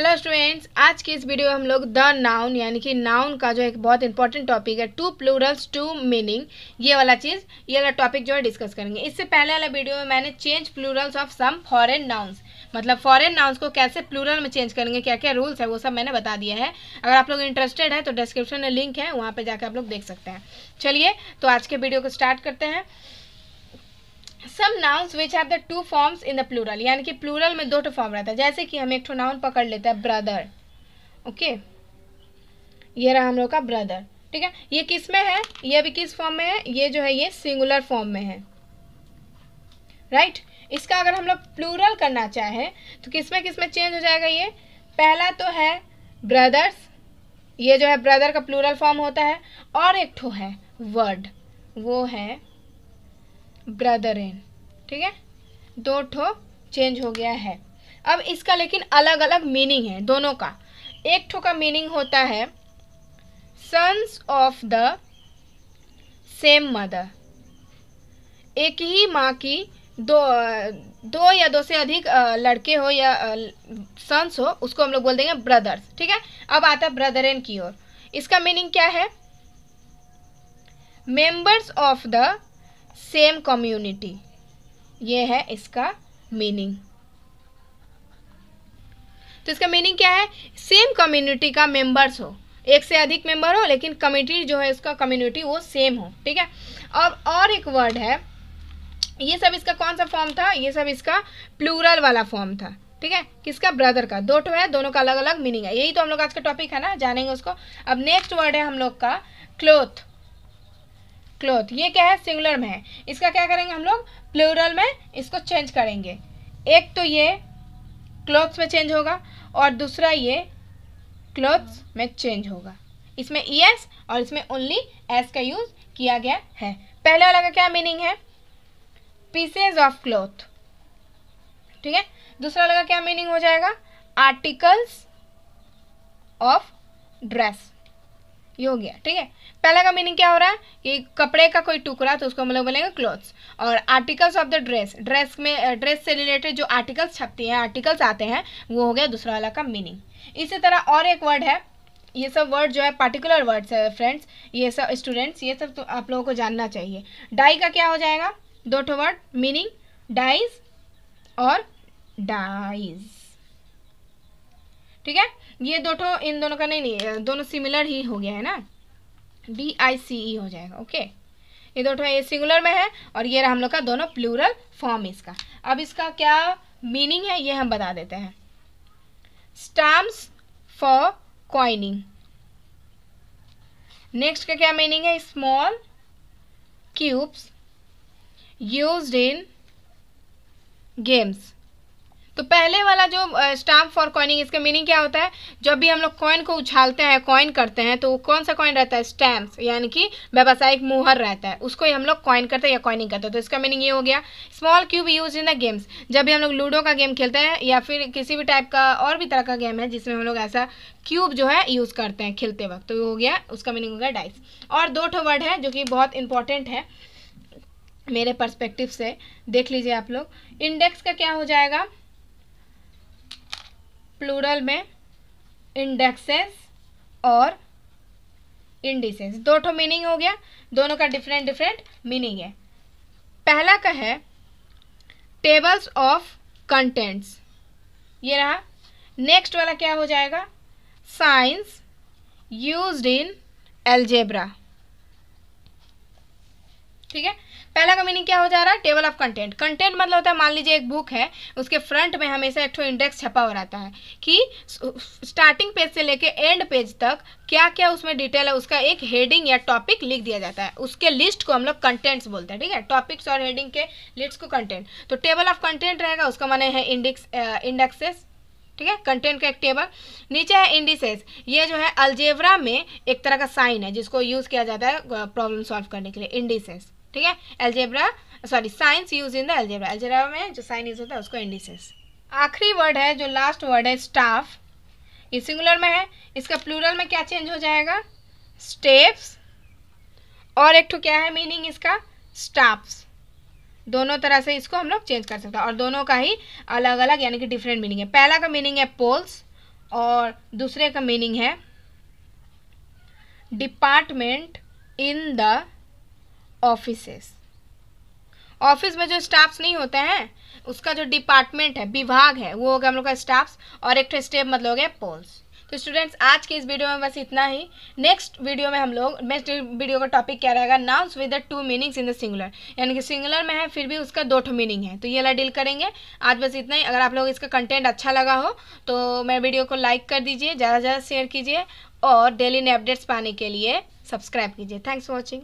Hello students आज की इस वीडियो में हम लोग द नाउन यानी कि नाउन का जो एक बहुत इंपॉर्टेंट टॉपिक है टू प्लूरल्स टू मीनिंग ये वाला चीज़ ये वाला टॉपिक जो है डिस्कस करेंगे इससे पहले वाला वीडियो में मैंने change plurals of some foreign nouns मतलब फॉरेन नाउन्स को कैसे प्लूरल में चेंज करेंगे क्या क्या रूल्स है वो सब मैंने बता दिया है अगर आप लोग इंटरेस्टेड है तो डिस्क्रिप्शन में लिंक है वहाँ पर जाकर आप लोग देख सकते हैं चलिए तो आज के वीडियो को स्टार्ट करते हैं some nouns which have the two forms in the plural यानी कि प्लूरल में दो टू फॉर्म रहता है जैसे कि हम एक ठो नाउन पकड़ लेते हैं ब्रदर ओके ये रहा हम लोग का ब्रदर ठीक है ये किस में है ये अभी किस फॉर्म में है ये जो है ये सिंगुलर फॉर्म में है राइट right? इसका अगर हम लोग प्लूरल करना चाहें तो किस में किस में चेंज हो जाएगा ये पहला तो है ब्रदर्स ये जो है ब्रदर का प्लूरल फॉर्म होता है और एक ठो है वर्ड वो है ब्रदर इन ठीक है दो ठो चेंज हो गया है अब इसका लेकिन अलग अलग मीनिंग है दोनों का एक ठो का मीनिंग होता है sons of the same mother एक ही माँ की दो दो या दो से अधिक लड़के हो या सन्स हो उसको हम लोग बोल देंगे ब्रदर्स ठीक है अब आता है ब्रदर एन की ओर इसका मीनिंग क्या है members of the same community ये है इसका मीनिंग तो इसका मीनिंग क्या है सेम कम्युनिटी का मेंबर्स हो एक से अधिक मेंबर हो लेकिन कम्युनिटी जो है उसका कम्युनिटी वो सेम हो ठीक है और और एक वर्ड है ये सब इसका कौन सा फॉर्म था ये सब इसका प्लूरल वाला फॉर्म था ठीक है किसका ब्रदर का दो टो है दोनों का अलग अलग मीनिंग है यही तो हम लोग आज का टॉपिक है ना जानेंगे उसको अब नेक्स्ट वर्ड है हम लोग का क्लोथ क्लोथ ये क्या है सिंगुलर में है इसका क्या करेंगे हम लोग प्लूरल में इसको चेंज करेंगे एक तो ये क्लोथ्स में चेंज होगा और दूसरा ये क्लोथ्स में चेंज होगा इसमें ई e एस और इसमें ओनली एस का यूज़ किया गया है पहले वाला का क्या मीनिंग है पीसेज ऑफ क्लोथ ठीक है दूसरा वाला का क्या मीनिंग हो जाएगा आर्टिकल्स ऑफ ड्रेस ये हो गया ठीक है पहला का मीनिंग क्या हो रहा है कि कपड़े का कोई टुकड़ा तो उसको हम लोग बोलेंगे क्लोथ्स और articles of the dress dress में ड्रेस से रिलेटेड जो आर्टिकल्स छपती हैं आर्टिकल्स आते हैं वो हो गया दूसरा वाला का मीनिंग इसी तरह और एक वर्ड है ये सब वर्ड जो है पार्टिकुलर वर्ड्स है फ्रेंड्स ये सब स्टूडेंट्स ये सब तो आप लोगों को जानना चाहिए डाई का क्या हो जाएगा दो वर्ड मीनिंग डाइज और डाइज ठीक है ये दो ठो तो इन दोनों का नहीं नहीं दोनों सिमिलर ही हो गया है ना डी आई सी ई हो जाएगा ओके ये दो ठो तो ये सिंगुलर में है और ये हम लोग का दोनों प्लूरल फॉर्म इसका अब इसका क्या मीनिंग है ये हम बता देते हैं स्टाम्स फॉर क्वाइनिंग नेक्स्ट का क्या मीनिंग है small cubes used in games तो पहले वाला जो स्टाम्प फॉर कॉइनिंग इसका मीनिंग क्या होता है जब भी हम लोग कॉइन को उछालते हैं कॉइन करते हैं तो कौन सा कॉइन रहता है स्टैम्प्स यानी कि व्यावसायिक मुहर रहता है उसको ही हम लोग कॉइन करते हैं या कॉइनिंग करते हैं तो इसका मीनिंग ये हो गया small cube use in the games जब भी हम लोग लूडो का गेम खेलते हैं या फिर किसी भी टाइप का और भी तरह का गेम है जिसमें हम लोग ऐसा क्यूब जो है यूज़ करते हैं खेलते वक्त तो ये हो गया उसका मीनिंग हो गया डाइस और दो ठो वर्ड है जो कि बहुत इंपॉर्टेंट है मेरे पर्सपेक्टिव से देख लीजिए आप लोग इंडेक्स का क्या हो जाएगा प्लूरल में इंडेक्सेस और इंडिसेस दो ठो मीनिंग हो गया दोनों का डिफरेंट डिफरेंट मीनिंग है पहला का है टेबल्स ऑफ कंटेंट्स ये रहा नेक्स्ट वाला क्या हो जाएगा साइंस यूज्ड इन एल्जेब्रा ठीक है पहला का मीनिंग क्या हो जा रहा है टेबल ऑफ कंटेंट कंटेंट मतलब होता है मान लीजिए एक बुक है उसके फ्रंट में हमेशा एक इंडेक्स छपा हो रहता है कि स्टार्टिंग पेज से लेके एंड पेज तक क्या क्या उसमें डिटेल है उसका एक हेडिंग या टॉपिक लिख दिया जाता है उसके लिस्ट को हम लोग कंटेंट्स बोलते हैं ठीक है टॉपिक्स और हेडिंग के लिस्ट को कंटेंट तो टेबल ऑफ कंटेंट रहेगा उसका माने है इंडिक्स इंडेक्सेस ठीक है कंटेंट का एक टेबल नीचे है इंडिसेस ये जो है अल्जेवरा में एक तरह का साइन है जिसको यूज़ किया जाता है प्रॉब्लम सॉल्व करने के लिए इंडिसेस ठीक है algebra sorry science use in the algebra algebra में जो साइन यूज होता है उसको इंडिसेस आखिरी वर्ड है जो लास्ट वर्ड है स्टाफ ये सिंगुलर में है इसका प्लूरल में क्या चेंज हो जाएगा स्टेप्स और एक क्या है मीनिंग इसका स्टाफ्स दोनों तरह से इसको हम लोग चेंज कर सकते हैं और दोनों का ही अलग अलग यानी कि डिफरेंट मीनिंग है पहला का मीनिंग है पोल्स और दूसरे का मीनिंग है department in the offices office में जो स्टाफ्स नहीं होते हैं उसका जो डिपार्टमेंट है विभाग है वो हो गया हम लोग का स्टाफ्स और एक स्टेप मतलब हो गया पोल्स तो स्टूडेंट्स आज के इस वीडियो में बस इतना ही नेक्स्ट वीडियो में हम लोग नेक्स्ट वीडियो का टॉपिक क्या रहेगा nouns with the two meanings in the singular यानी कि सिंगुलर में है फिर भी उसका दो ठो मीनिंग है तो ये वाला डील करेंगे आज बस इतना ही अगर आप लोग इसका कंटेंट अच्छा लगा हो तो मेरे वीडियो को लाइक कर दीजिए ज़्यादा से ज़्यादा शेयर कीजिए और डेली अपडेट्स पाने के लिए सब्सक्राइब कीजिए थैंक्स फॉर वॉचिंग